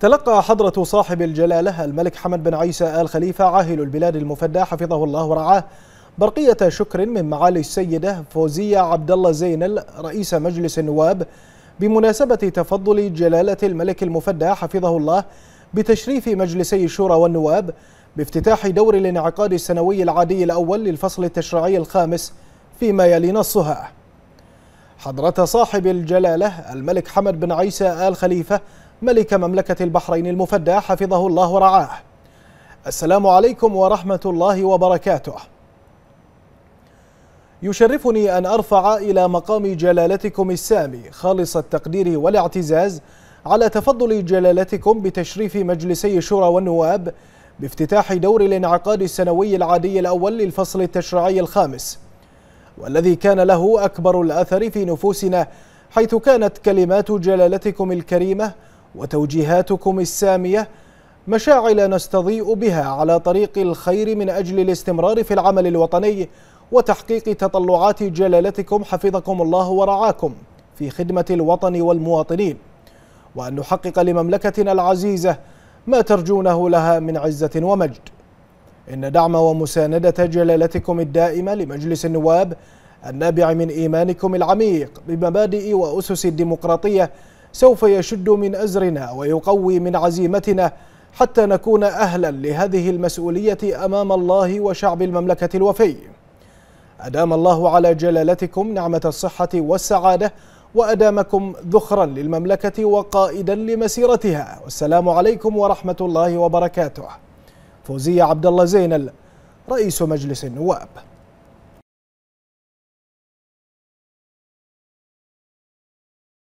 تلقى حضرة صاحب الجلالة الملك حمد بن عيسى آل خليفة عاهل البلاد المفدى حفظه الله ورعاه برقية شكر من معالي السيدة فوزية عبد الله زينل رئيس مجلس النواب بمناسبة تفضل جلالة الملك المفدى حفظه الله بتشريف مجلسي الشورى والنواب بافتتاح دور الانعقاد السنوي العادي الأول للفصل التشريعي الخامس فيما يلي نصها حضرة صاحب الجلالة الملك حمد بن عيسى آل خليفة ملك مملكة البحرين المفدى حفظه الله ورعاه السلام عليكم ورحمة الله وبركاته يشرفني أن أرفع إلى مقام جلالتكم السامي خالص التقدير والاعتزاز على تفضل جلالتكم بتشريف مجلسي الشورى والنواب بافتتاح دور الانعقاد السنوي العادي الأول للفصل التشريعي الخامس والذي كان له أكبر الأثر في نفوسنا حيث كانت كلمات جلالتكم الكريمة وتوجيهاتكم السامية مشاعل نستضيء بها على طريق الخير من أجل الاستمرار في العمل الوطني وتحقيق تطلعات جلالتكم حفظكم الله ورعاكم في خدمة الوطن والمواطنين وأن نحقق لمملكتنا العزيزة ما ترجونه لها من عزة ومجد إن دعم ومساندة جلالتكم الدائمة لمجلس النواب النابع من إيمانكم العميق بمبادئ وأسس الديمقراطية سوف يشد من أزرنا ويقوي من عزيمتنا حتى نكون أهلا لهذه المسؤولية أمام الله وشعب المملكة الوفي أدام الله على جلالتكم نعمة الصحة والسعادة وأدامكم ذخرا للمملكة وقائدا لمسيرتها والسلام عليكم ورحمة الله وبركاته فوزي عبد الله زينل رئيس مجلس النواب